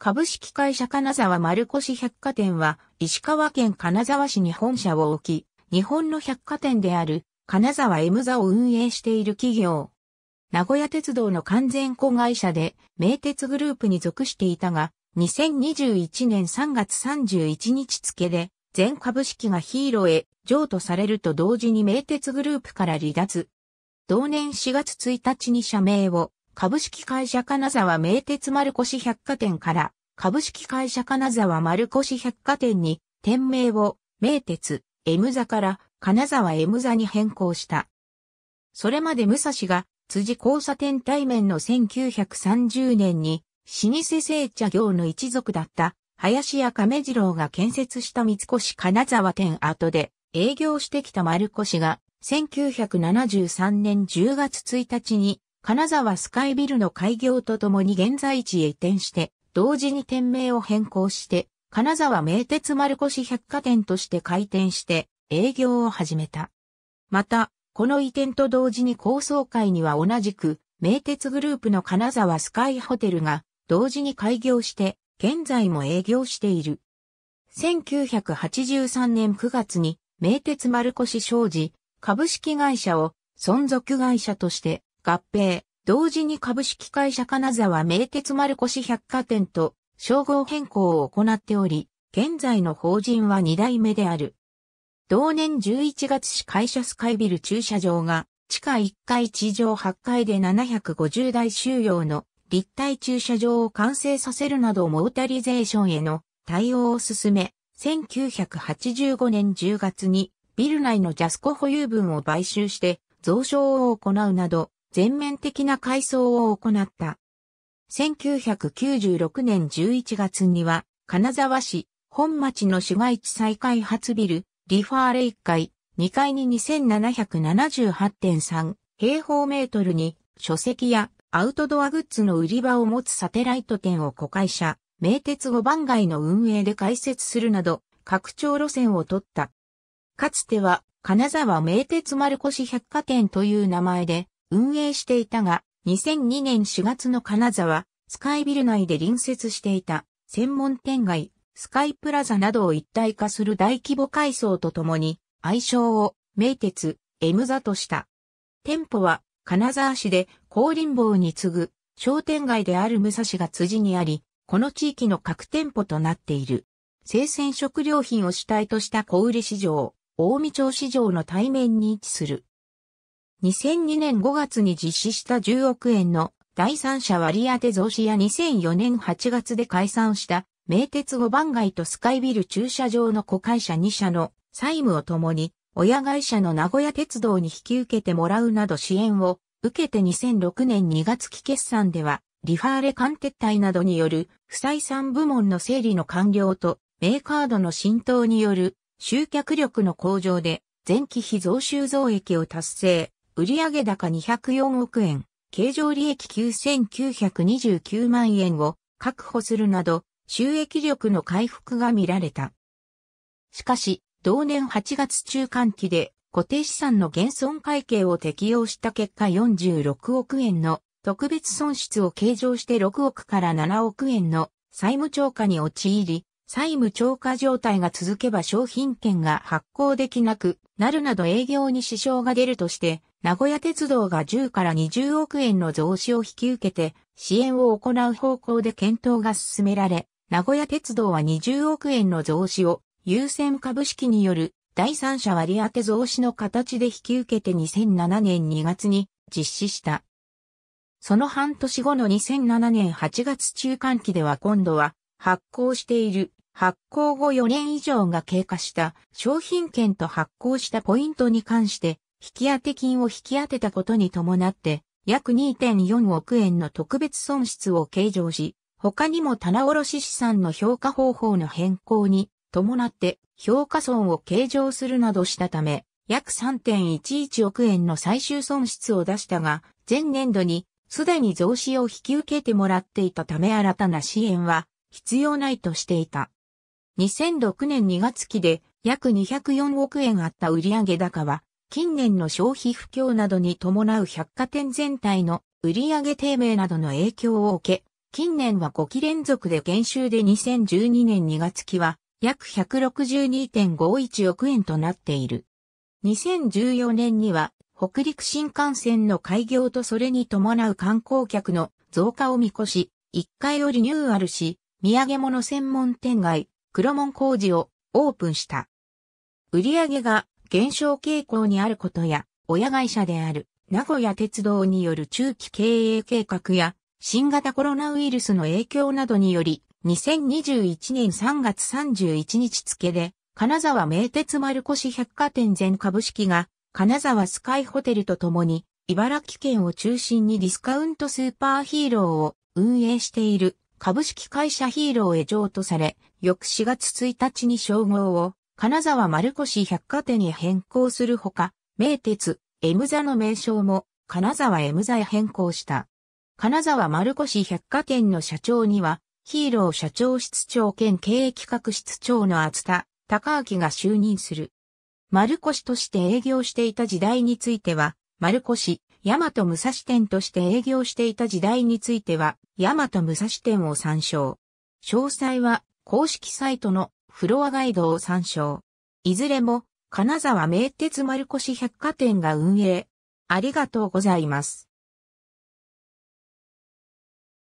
株式会社金沢丸越百貨店は、石川県金沢市に本社を置き、日本の百貨店である金沢 M 座を運営している企業。名古屋鉄道の完全子会社で、名鉄グループに属していたが、2021年3月31日付で、全株式がヒーローへ譲渡されると同時に名鉄グループから離脱。同年4月1日に社名を株式会社金沢名鉄丸越百貨店から、株式会社金沢丸越百貨店に、店名を、名鉄、M 座から、金沢 M 座に変更した。それまで武蔵が、辻交差点対面の1930年に、老舗製茶業の一族だった、林家亀次郎が建設した三越金沢店跡で、営業してきた丸越が、1973年10月1日に金沢スカイビルの開業とともに現在地へ移転して、同時に店名を変更して、金沢名鉄丸越百貨店として開店して営業を始めた。また、この移転と同時に高層階には同じく、名鉄グループの金沢スカイホテルが同時に開業して、現在も営業している。1983年9月に、名鉄丸越商事株式会社を存続会社として合併、同時に株式会社金沢名鉄丸越百貨店と称号変更を行っており、現在の法人は2代目である。同年11月市会社スカイビル駐車場が地下1階地上8階で750台収容の立体駐車場を完成させるなどモータリゼーションへの対応を進め、1985年10月にビル内のジャスコ保有分を買収して増床を行うなど全面的な改装を行った。1996年11月には、金沢市、本町の市街地再開発ビル、リファーレ1階、2階に2778.3平方メートルに、書籍やアウトドアグッズの売り場を持つサテライト店を子会社、名鉄五番街の運営で開設するなど、拡張路線を取った。かつては、金沢名鉄丸越百貨店という名前で、運営していたが、2002年4月の金沢、スカイビル内で隣接していた専門店街、スカイプラザなどを一体化する大規模改装とともに、愛称を名鉄、エムザとした。店舗は金沢市で高林坊に次ぐ商店街である武蔵が辻にあり、この地域の各店舗となっている。生鮮食料品を主体とした小売市場、大見町市場の対面に位置する。2002年5月に実施した10億円の第三者割当増資や2004年8月で解散した名鉄五番街とスカイビル駐車場の子会社2社の債務を共に親会社の名古屋鉄道に引き受けてもらうなど支援を受けて2006年2月期決算ではリファーレ間撤退などによる不採算部門の整理の完了とメーカードの浸透による集客力の向上で前期費増収増益を達成。売上高204億円、経常利益9929万円を確保するなど、収益力の回復が見られた。しかし、同年8月中間期で固定資産の減損会計を適用した結果46億円の特別損失を計上して6億から7億円の債務超過に陥り、債務超過状態が続けば商品券が発行できなくなるなど営業に支障が出るとして、名古屋鉄道が10から20億円の増資を引き受けて支援を行う方向で検討が進められ、名古屋鉄道は20億円の増資を優先株式による第三者割当増資の形で引き受けて2007年2月に実施した。その半年後の2007年8月中間期では今度は発行している発行後4年以上が経過した商品券と発行したポイントに関して引当金を引き当てたことに伴って約2.4億円の特別損失を計上し、他にも棚卸資産の評価方法の変更に伴って評価損を計上するなどしたため、約3.11億円の最終損失を出したが、前年度にすでに増資を引き受けてもらっていたため新たな支援は必要ないとしていた。2006年2月期で約204億円あった売上高は、近年の消費不況などに伴う百貨店全体の売上低迷などの影響を受け、近年は5期連続で減収で2012年2月期は約162.51億円となっている。2014年には北陸新幹線の開業とそれに伴う観光客の増加を見越し、1階をリニューアルし、土産物専門店街、黒門工事をオープンした。売上が減少傾向にあることや、親会社である名古屋鉄道による中期経営計画や、新型コロナウイルスの影響などにより、2021年3月31日付で、金沢名鉄丸越百貨店全株式が、金沢スカイホテルとともに、茨城県を中心にディスカウントスーパーヒーローを運営している株式会社ヒーローへ譲渡され、翌4月1日に称号を金沢丸越百貨店に変更するほか、名鉄、エムザの名称も金沢エムザへ変更した。金沢丸越百貨店の社長には、ヒーロー社長室長兼経営企画室長の厚田、高明が就任する。丸越として営業していた時代については、丸越、大和武蔵店として営業していた時代については、大和武蔵店を参照。詳細は公式サイトのフロアガイドを参照。いずれも金沢名鉄丸越百貨店が運営。ありがとうございます。